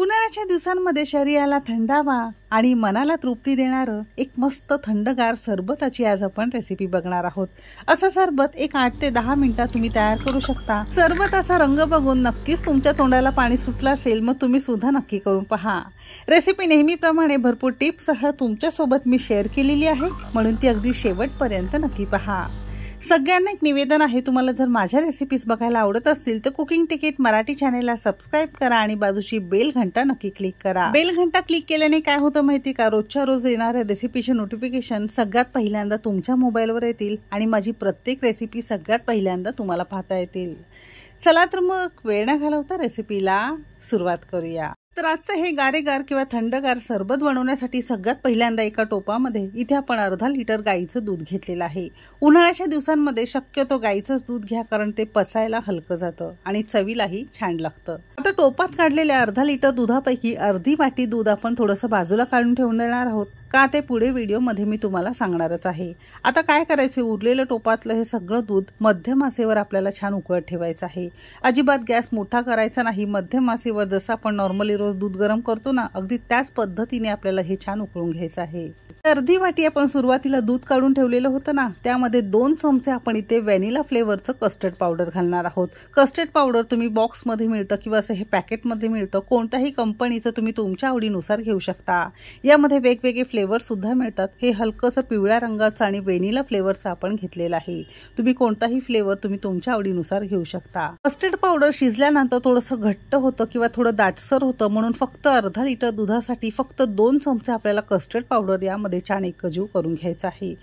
उन्हाळ्याच्या दिवसांमध्ये शरीराला थंडावा आणि मनाला तृप्ती देणारं एक मस्त थंडगार सरबताची आज आपण रेसिपी बघणार आहोत असं सरबत एक आठ ते दहा मिनिटात तुम्ही तयार करू शकता सरबताचा रंग बघून नक्कीच तुमच्या तोंडाला पाणी सुटलं असेल मग तुम्ही सुद्धा नक्की करून पहा रेसिपी नेहमीप्रमाणे भरपूर टिप्स तुमच्या तुमच्यासोबत मी शेअर केलेली आहे म्हणून ती अगदी शेवटपर्यंत नक्की पहा सगळ्यांना एक निवेदन आहे तुम्हाला जर माझ्या रेसिपीज बघायला आवडत असतील तर कुकिंग तिकीट मराठी चॅनेलला सबस्क्राईब करा आणि बाजूची बेल घंटा नक्की क्लिक करा बेल घंटा क्लिक केल्याने काय होतं माहिती का रोजच्या रोज येणाऱ्या रेसिपीचे नोटिफिकेशन सगळ्यात पहिल्यांदा तुमच्या मोबाईलवर येतील आणि माझी प्रत्येक रेसिपी सगळ्यात पहिल्यांदा तुम्हाला पाहता येतील चला तर मग वेळ न घालवता रेसिपीला सुरुवात करूया तर आजचं हे गारेगार किंवा थंडगार सरबत बनवण्यासाठी सगळ्यात पहिल्यांदा एका टोपामध्ये इथे आपण अर्धा लिटर गाईचं दूध घेतलेलं आहे उन्हाळ्याच्या दिवसांमध्ये शक्यतो गाईचंच दूध घ्या कारण ते पचायला हलकं जातं आणि चवीलाही छान लागतं आता टोपात काढलेल्या अर्धा लिटर दुधापैकी अर्धी वाटी दूध आपण थोडंसं बाजूला काढून ठेवून देणार आहोत का ते पुढे व्हिडिओमध्ये मी तुम्हाला सांगणारच आहे आता काय करायचे उरलेलं टोपातलं हे सगळं दूध मध्यम आसेवर आपल्याला छान उकळत ठेवायचं आहे अजिबात गॅस मोठा करायचा नाही मध्यम आसेवर जसं आपण नॉर्मली रोज दूध गरम करतो ना अगदी त्याच पद्धतीने आपल्याला हे छान उकळून घ्यायचं आहे अर्धी वाटी आपण सुरुवातीला दूध काढून ठेवलेलं होतं ना त्यामध्ये दोन चमचे आपण इथे व्हॅनिला फ्लेवरचं कस्टर्ड पावडर घालणार आहोत कस्टर्ड पावडर तुम्ही बॉक्समध्ये मिळतं किंवा असं हे पॅकेटमध्ये मिळतं कोणत्याही कंपनीचं तुम्ही तुमच्या आवडीनुसार घेऊ शकता यामध्ये वेगवेगळे फ्लेवर सुद्धा मिळतात हे हलकंसं पिवळ्या रंगाचं आणि वेनिला फ्लेवरचं आपण घेतलेला आहे तुम्ही कोणताही फ्लेवर तुम्ही तुमच्या आवडीनुसार घेऊ शकता कस्टर्ड पावडर शिजल्यानंतर थोडंसं घट्ट होतं किंवा थोडं दाटसर होतं म्हणून फक्त अर्धा लिटर दुधासाठी फक्त दोन चमचे आपल्याला कस्टर्ड पावडर यामध्ये छान जीव करून घ्यायचा आहे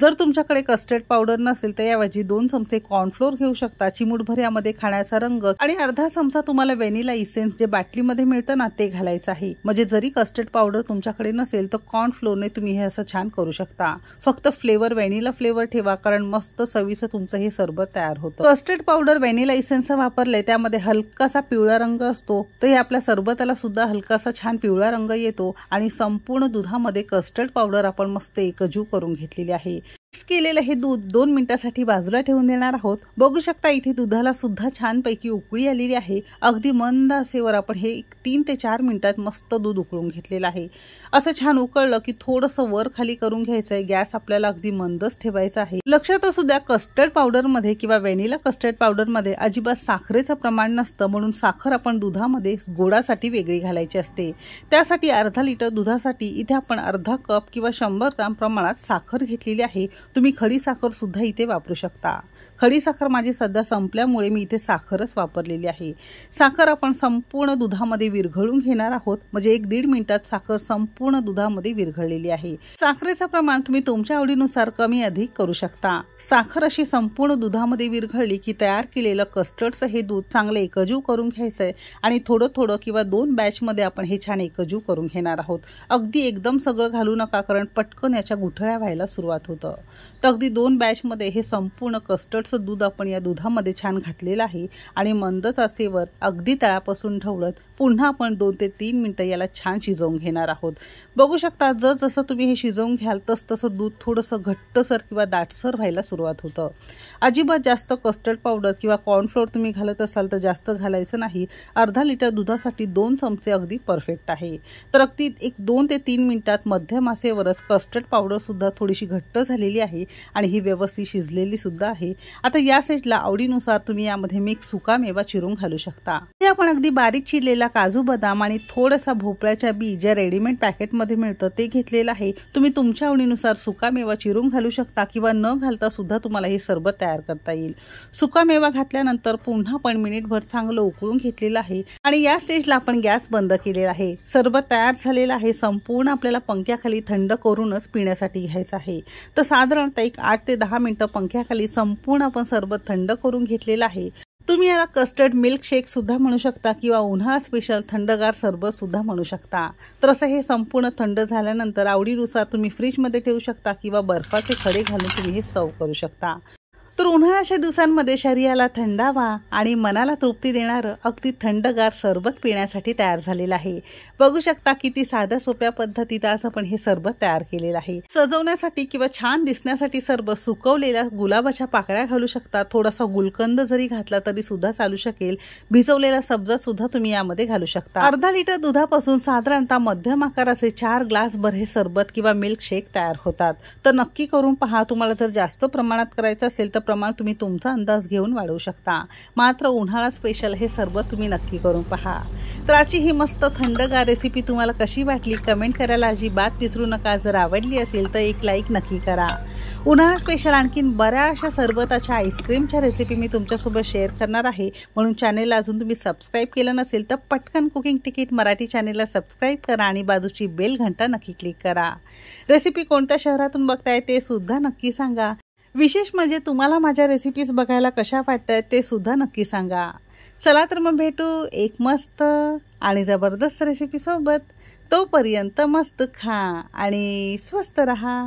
जर तुमच्याकडे कस्टर्ड पावडर नसेल तर याऐवजी दोन चमचे कॉर्नफ्लोअर घेऊ शकता चिमूटभर यामध्ये खाण्याचा रंग आणि अर्धा चमचा तुम्हाला वेनिला इसेन्स जे बाटलीमध्ये मिळतं ना ते घालायचं आहे म्हणजे जरी कस्टर्ड पावडर तुमच्याकडे नसेल तर कॉर्नफ्लोअर फ्लोने तुम्ही हे असं छान करू शकता फक्त फ्लेवर व्हॅनिला फ्लेवर ठेवा कारण मस्त चवीचं तुमचं हे सरबत तयार होतं कस्टर्ड पावडर वेनिला इसेन्सचा वापरले त्यामध्ये हलकासा पिवळा रंग असतो तर हे आपल्या सरबताला सुद्धा हलकासा छान पिवळा रंग येतो आणि संपूर्ण दुधामध्ये कस्टर्ड पावडर आपण मस्त एकजीव करून घेतलेली आहे मिक्स केलेलं हे दूध दोन मिनिटासाठी बाजूला ठेवून देणार आहोत बघू शकता इथे दुधाला सुद्धा छान पैकी उकळी आलेली आहे अगदी मंद असेवर आपण हे तीन ते चार मिनिटात मस्त दूध उकळून घेतलेलं आहे असं छान उकळलं की थोडस वर खाली करून घ्यायचं आहे गॅस आपल्याला अगदी मंदच ठेवायचा आहे लक्षात असू द्या कस्टर्ड पावडरमध्ये किंवा व्हॅनिला कस्टर्ड पावडरमध्ये अजिबात साखरेचं प्रमाण नसतं म्हणून साखर आपण दुधामध्ये गोडासाठी वेगळी घालायची असते त्यासाठी अर्धा लिटर दुधासाठी इथे आपण अर्धा कप किंवा शंभर ग्राम प्रमाणात साखर घेतलेली आहे तुम्ही खडी साखर सुद्धा इथे वापरू शकता खडी साखर माझी सध्या संपल्यामुळे मी इथे साखरच वापरलेली आहे साखर आपण संपूर्ण दुधामध्ये विरघळून घेणार आहोत म्हणजे एक दीड मिनिटात साखर संपूर्ण दुधामध्ये विरघळलेली आहे साखरेचं प्रमाण तुम्ही तुमच्या आवडीनुसार कमी अधिक करू शकता साखर अशी संपूर्ण दुधामध्ये विरघळली की तयार केलेलं कस्टर्डचं हे दूध चांगलं एकजीव करून घ्यायचंय आणि थोडं थोडं किंवा दोन बॅचमध्ये आपण हे छान एकजीव करून घेणार आहोत अगदी एकदम सगळं घालू नका कारण पटकन याच्या गुठळ्या व्हायला सुरुवात होतं तर अगदी दोन बॅचमध्ये हे संपूर्ण कस्टर्डचं दूध आपण या दुधामध्ये छान घातलेलं आहे आणि मंदच आस्थेवर अगदी तळापासून ढवळत पुन्हा आपण दोन ते तीन मिनटं याला छान शिजवून घेणार आहोत बघू शकता जर जसं तुम्ही हे शिजवून घ्याल तस दूध थोडंसं घट्टसर किंवा दाटसर व्हायला सुरुवात होतं अजिबात जास्त कस्टर्ड पावडर किंवा कॉर्नफ्लोअर तुम्ही घालत असाल तर जास्त घालायचं नाही अर्धा लिटर दुधासाठी दोन चमचे अगदी परफेक्ट आहे तर अगदी एक दोन ते तीन मिनिटात मध्यम आसेवरच कस्टर्ड पावडरसुद्धा थोडीशी घट्ट झालेली आहे आणि ही व्यवस्थित शिजलेली सुद्धा आहे आता या सेटला आवडीनुसार तुम्ही यामध्ये मिक्स सुका मेवा चिरून घालू शकता आपण अगदी बारीक चिरलेला काजू बदाम आणि थोडासा भोपळ्याच्या बी ज्या रेडीमेड मध्ये मिळतं ते घेतलेलं आहे तुम्ही तुमच्या आवडीनुसार सुका मेवा चिरून घालू शकता किंवा न घालता सुद्धा तुम्हाला हे सरबत तयार करता येईल सुका मेवा घातल्यानंतर पुन्हा पण मिनिटभर चांगलं उकळून घेतलेलं आहे आणि या स्टेजला आपण गॅस बंद केलेला आहे सरबत तयार झालेला आहे संपूर्ण आपल्याला पंख्याखाली थंड करूनच पिण्यासाठी घ्यायचं आहे तर साधारणतः एक आठ ते दहा मिनिटं पंख्याखाली संपूर्ण आपण सरबत थंड करून घेतलेला आहे तुम्ही याला कस्टर्ड मिल्क शेक सुद्धा म्हणू शकता किंवा उन्हाळा स्पेशल थंडगार सरबत सुद्धा म्हणू शकता तर असं हे संपूर्ण थंड झाल्यानंतर आवडीनुसार तुम्ही फ्रीजमध्ये ठेवू शकता किंवा बर्फाचे खडे घालून तुम्ही हे सर्व करू शकता तर उन्हाळ्याच्या दिवसांमध्ये शरीराला थंडावा आणि मनाला तृप्ती देणारं अगदी थंडगार सरबत पिण्यासाठी तयार झालेलं आहे बघू शकता किती साध्या सोप्या पद्धतीत आज आपण हे सरबत तयार केलेलं आहे सजवण्यासाठी किंवा छान दिसण्यासाठी सरबत सुकवलेल्या गुलाबाच्या पाकळ्या घालू शकता थोडासा गुलकंद जरी घातला तरी सुद्धा चालू शकेल भिजवलेला सब्जा सुद्धा तुम्ही यामध्ये घालू शकता अर्धा लिटर दुधापासून साधारणतः मध्यम आकाराचे चार ग्लास भर हे सरबत किंवा मिल्कशेक तयार होतात तर नक्की करून पहा तुम्हाला जर जास्त प्रमाणात करायचं असेल तर प्रमाण तुम्ही तुमचा अंदाज घेऊन वाढवू शकता मात्र उन्हाळा स्पेशल हे सर्व तुम्ही नक्की करून पहा तर आजची ही मस्त थंडगार रेसिपी तुम्हाला कशी वाटली कमेंट करायला अजिबात विसरू नका जर आवडली असेल तर एक लाईक नक्की करा उन्हाळा स्पेशल आणखीन अशा सरबताच्या आईस्क्रीमच्या रेसिपी मी तुमच्यासोबत शेअर करणार आहे म्हणून चॅनेलला अजून तुम्ही सबस्क्राईब केलं नसेल तर पटकन कुकिंग तिकीट मराठी चॅनेलला सबस्क्राईब करा आणि बाजूची बेल घंटा नक्की क्लिक करा रेसिपी कोणत्या शहरातून बघताय ते सुद्धा नक्की सांगा विशेष म्हणजे तुम्हाला माझ्या रेसिपीज बघायला कशा वाटतात ते सुद्धा नक्की सांगा चला तर मग भेटू एक मस्त आणि जबरदस्त रेसिपीसोबत तोपर्यंत मस्त खा आणि स्वस्त रहा